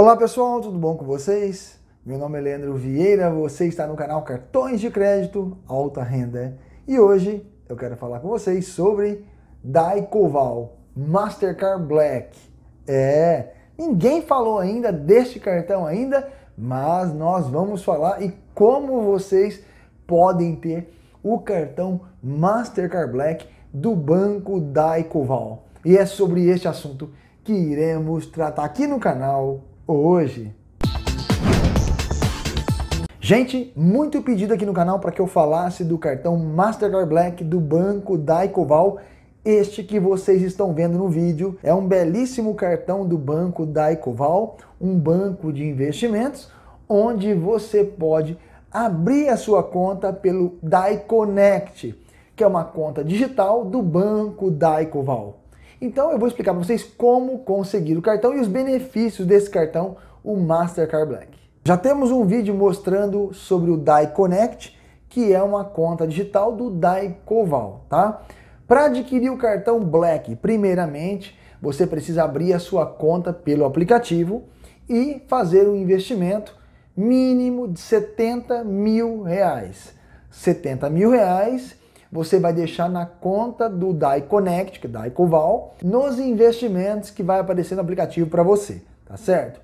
Olá pessoal, tudo bom com vocês? Meu nome é Leandro Vieira, você está no canal Cartões de Crédito Alta Renda e hoje eu quero falar com vocês sobre Daicoval Mastercard Black. É, ninguém falou ainda deste cartão ainda, mas nós vamos falar e como vocês podem ter o cartão Mastercard Black do Banco Daicoval. E é sobre este assunto que iremos tratar aqui no canal hoje. Gente, muito pedido aqui no canal para que eu falasse do cartão Mastercard Black do banco Daicoval. Este que vocês estão vendo no vídeo é um belíssimo cartão do banco Daicoval, um banco de investimentos onde você pode abrir a sua conta pelo DaiConnect, que é uma conta digital do banco Daicoval. Então eu vou explicar para vocês como conseguir o cartão e os benefícios desse cartão, o Mastercard Black. Já temos um vídeo mostrando sobre o DAI Connect, que é uma conta digital do DAI Coval, tá? Para adquirir o cartão Black, primeiramente, você precisa abrir a sua conta pelo aplicativo e fazer um investimento mínimo de 70 mil reais. 70 mil reais você vai deixar na conta do DAI Connect, que é DAI Coval, nos investimentos que vai aparecer no aplicativo para você, tá certo?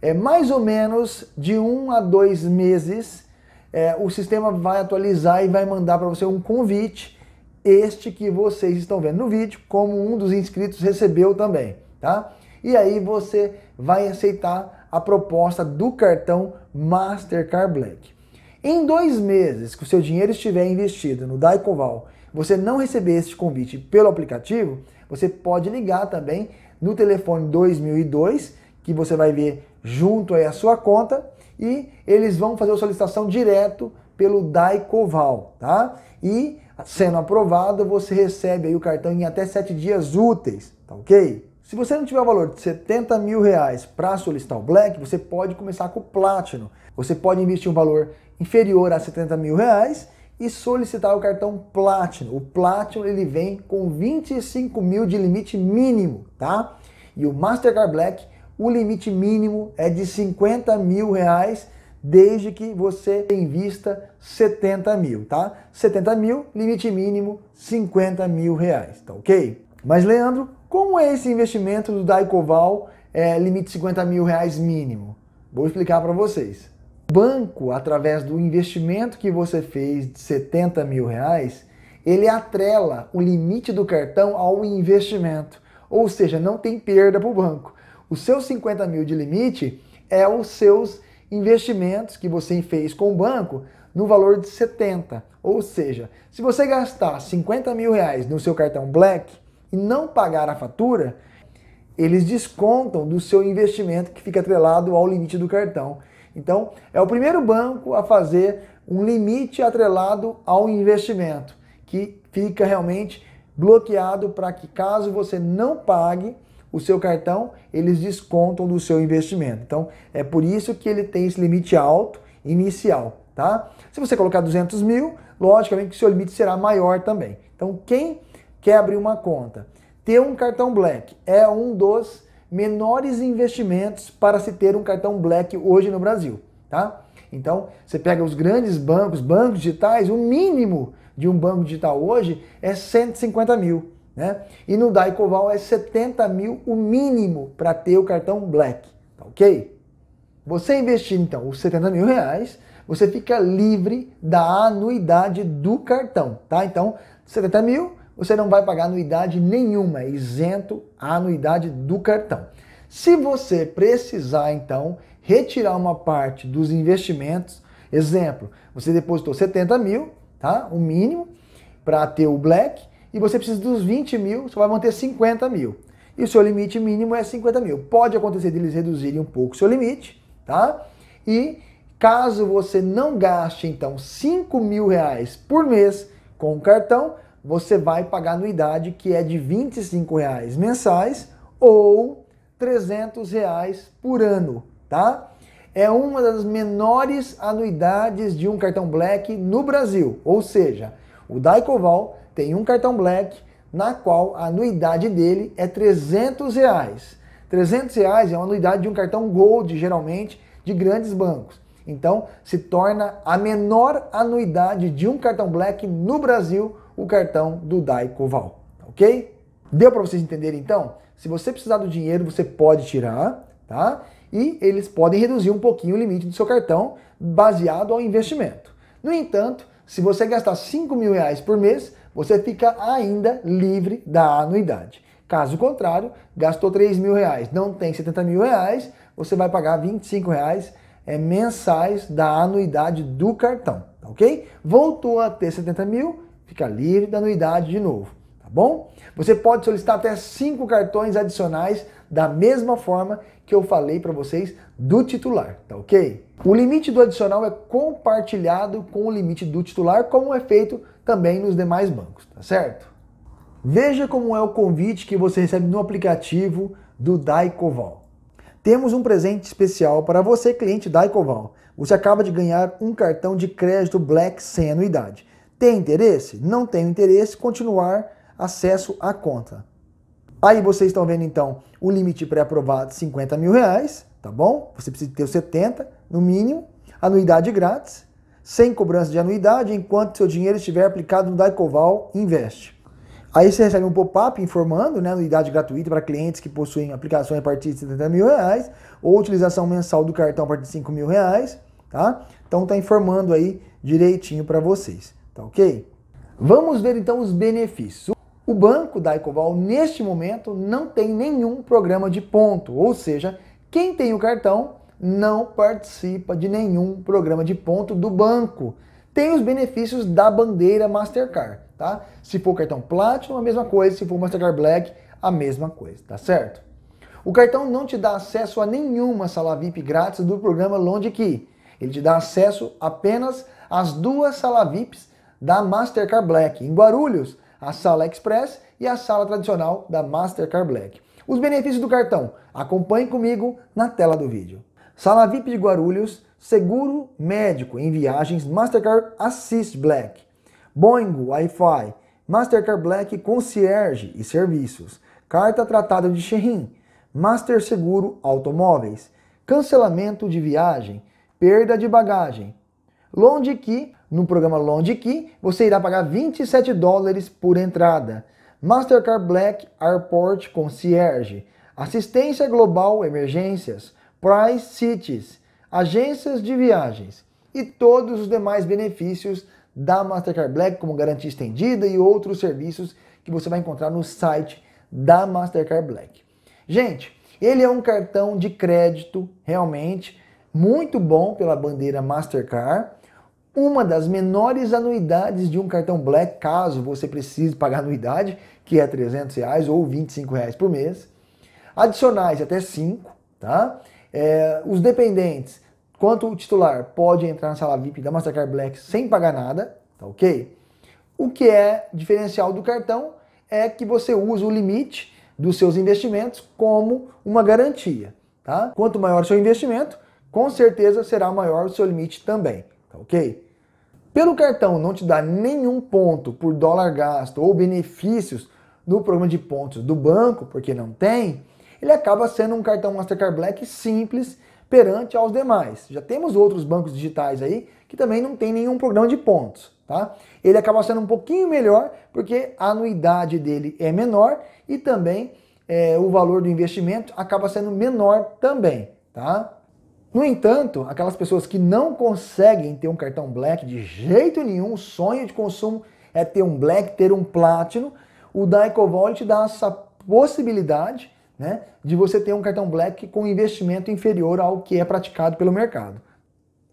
É mais ou menos de um a dois meses, é, o sistema vai atualizar e vai mandar para você um convite, este que vocês estão vendo no vídeo, como um dos inscritos recebeu também, tá? E aí você vai aceitar a proposta do cartão Mastercard Black. Em dois meses que o seu dinheiro estiver investido no Daicoval, você não receber esse convite pelo aplicativo, você pode ligar também no telefone 2002, que você vai ver junto aí a sua conta, e eles vão fazer a solicitação direto pelo Daicoval, tá? E sendo aprovado, você recebe aí o cartão em até sete dias úteis, tá ok? Se você não tiver o valor de 70 mil reais para solicitar o Black, você pode começar com o Platinum. Você pode investir um valor inferior a 70 mil reais e solicitar o cartão Platinum. O Platinum ele vem com 25 mil de limite mínimo, tá? E o Mastercard Black, o limite mínimo é de 50 mil reais desde que você invista 70 mil, tá? 70 mil, limite mínimo 50 mil reais, tá ok? Mas Leandro, como é esse investimento do Daicoval, é, limite de 50 mil reais mínimo? Vou explicar para vocês. O banco, através do investimento que você fez de 70 mil reais, ele atrela o limite do cartão ao investimento. Ou seja, não tem perda para o banco. Os seus 50 mil de limite é os seus investimentos que você fez com o banco no valor de 70. Ou seja, se você gastar 50 mil reais no seu cartão Black, e não pagar a fatura, eles descontam do seu investimento que fica atrelado ao limite do cartão. Então, é o primeiro banco a fazer um limite atrelado ao investimento, que fica realmente bloqueado para que caso você não pague o seu cartão, eles descontam do seu investimento. Então, é por isso que ele tem esse limite alto inicial, tá? Se você colocar 200 mil, logicamente que seu limite será maior também. Então, quem quer abrir uma conta. Ter um cartão Black é um dos menores investimentos para se ter um cartão Black hoje no Brasil, tá? Então, você pega os grandes bancos, bancos digitais, o mínimo de um banco digital hoje é 150 mil, né? E no Daicoval é 70 mil o mínimo para ter o cartão Black, tá ok? Você investir, então, os 70 mil reais, você fica livre da anuidade do cartão, tá? Então, 70 mil, você não vai pagar anuidade nenhuma, é isento a anuidade do cartão. Se você precisar, então, retirar uma parte dos investimentos, exemplo, você depositou 70 mil, tá? O mínimo, para ter o black, e você precisa dos 20 mil, você vai manter 50 mil. E o seu limite mínimo é 50 mil. Pode acontecer deles de reduzirem um pouco o seu limite, tá? E caso você não gaste, então, 5 mil reais por mês com o cartão, você vai pagar anuidade que é de R$ 25 mensais ou R$ 300 reais por ano, tá? É uma das menores anuidades de um cartão Black no Brasil, ou seja, o Daicoval tem um cartão Black na qual a anuidade dele é R$ 300. Reais. 300 reais é uma anuidade de um cartão Gold, geralmente, de grandes bancos. Então, se torna a menor anuidade de um cartão black no Brasil, o cartão do Daicoval, ok? Deu para vocês entenderem então? Se você precisar do dinheiro, você pode tirar, tá? E eles podem reduzir um pouquinho o limite do seu cartão baseado ao investimento. No entanto, se você gastar 5 mil reais por mês, você fica ainda livre da anuidade. Caso contrário, gastou 3 mil reais, não tem 70 mil reais, você vai pagar 25 reais é, mensais da anuidade do cartão, tá ok? Voltou a ter 70 mil, fica livre da anuidade de novo, tá bom? Você pode solicitar até cinco cartões adicionais da mesma forma que eu falei para vocês do titular, tá ok? O limite do adicional é compartilhado com o limite do titular, como é feito também nos demais bancos, tá certo? Veja como é o convite que você recebe no aplicativo do Daicoval. Temos um presente especial para você, cliente da Ecoval. Você acaba de ganhar um cartão de crédito Black sem anuidade. Tem interesse? Não tem interesse, continuar acesso à conta. Aí vocês estão vendo então o limite pré-aprovado 50 mil reais, tá bom? Você precisa ter os 70 no mínimo, anuidade grátis, sem cobrança de anuidade, enquanto seu dinheiro estiver aplicado no Daicoval Invest. Aí você recebe um pop-up informando, né, anuidade gratuita para clientes que possuem aplicações a partir de 70 mil reais, ou utilização mensal do cartão a partir de 5 mil reais, tá? Então tá informando aí direitinho para vocês, tá ok? Vamos ver então os benefícios. O banco da Ecoval, neste momento, não tem nenhum programa de ponto, ou seja, quem tem o cartão não participa de nenhum programa de ponto do banco tem os benefícios da bandeira Mastercard, tá? Se for cartão Platinum, a mesma coisa, se for Mastercard Black, a mesma coisa, tá certo? O cartão não te dá acesso a nenhuma sala VIP grátis do programa Longe Key. Ele te dá acesso apenas às duas salas VIPs da Mastercard Black, em Guarulhos, a sala Express e a sala tradicional da Mastercard Black. Os benefícios do cartão, acompanhe comigo na tela do vídeo. Sala VIP de Guarulhos, seguro médico em viagens Mastercard Assist Black, Boingo Wi-Fi, Mastercard Black Concierge e Serviços, Carta Tratada de Xerrim, Master Seguro Automóveis, Cancelamento de Viagem, Perda de Bagagem. Longe que, no programa Longe que, você irá pagar 27 dólares por entrada. Mastercard Black Airport Concierge, Assistência Global Emergências, Price Cities, agências de viagens e todos os demais benefícios da Mastercard Black, como garantia estendida e outros serviços que você vai encontrar no site da Mastercard Black. Gente, ele é um cartão de crédito realmente muito bom pela bandeira Mastercard. Uma das menores anuidades de um cartão Black, caso você precise pagar anuidade, que é 300 reais ou 25 reais por mês. Adicionais até 5, tá? É, os dependentes Enquanto o titular pode entrar na sala VIP da Mastercard Black sem pagar nada, tá ok? O que é diferencial do cartão é que você usa o limite dos seus investimentos como uma garantia, tá? Quanto maior o seu investimento, com certeza será maior o seu limite também, tá ok? Pelo cartão não te dá nenhum ponto por dólar gasto ou benefícios no programa de pontos do banco, porque não tem, ele acaba sendo um cartão Mastercard Black simples perante aos demais. Já temos outros bancos digitais aí que também não tem nenhum programa de pontos, tá? Ele acaba sendo um pouquinho melhor porque a anuidade dele é menor e também é, o valor do investimento acaba sendo menor também, tá? No entanto, aquelas pessoas que não conseguem ter um cartão Black de jeito nenhum, o sonho de consumo é ter um Black, ter um Platinum, o da EcoVolt dá essa possibilidade né, de você ter um cartão black com investimento inferior ao que é praticado pelo mercado.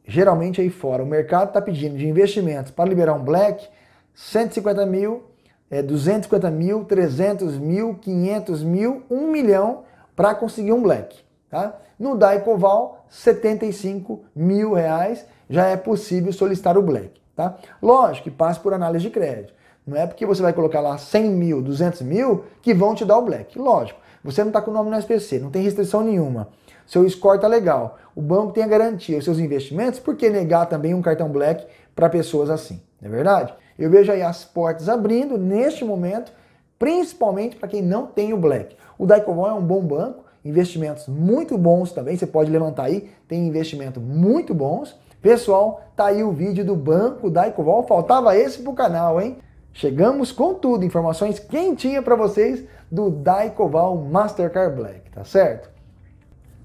Geralmente aí fora, o mercado está pedindo de investimentos para liberar um black 150 mil, é, 250 mil, 300 mil, 500 mil, 1 milhão para conseguir um black. Tá? No Daicoval, 75 mil reais já é possível solicitar o black. Tá? Lógico que passa por análise de crédito. Não é porque você vai colocar lá 100 mil, 200 mil que vão te dar o black. Lógico. Você não está com o nome no SPC, não tem restrição nenhuma. Seu score está legal. O banco tem a garantia, os seus investimentos, por que negar também um cartão black para pessoas assim? Não é verdade? Eu vejo aí as portas abrindo neste momento, principalmente para quem não tem o black. O Daikovon é um bom banco, investimentos muito bons também, você pode levantar aí, tem investimento muito bons. Pessoal, tá aí o vídeo do banco Daikovol, faltava esse pro canal, hein? Chegamos com tudo, informações quentinha para vocês do Daikoval Mastercard Black, tá certo?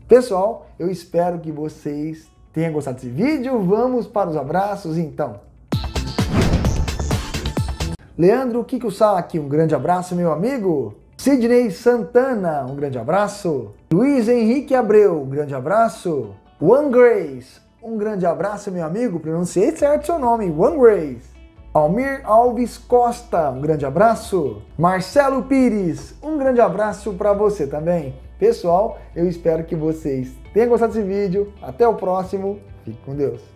Pessoal, eu espero que vocês tenham gostado desse vídeo. Vamos para os abraços então. Leandro Kikusaki, um grande abraço, meu amigo. Sidney Santana, um grande abraço. Luiz Henrique Abreu, um grande abraço. One Grace, um grande abraço, meu amigo. Pronunciei certo seu nome, One Grace. Almir Alves Costa, um grande abraço. Marcelo Pires, um grande abraço para você também. Pessoal, eu espero que vocês tenham gostado desse vídeo. Até o próximo. Fique com Deus.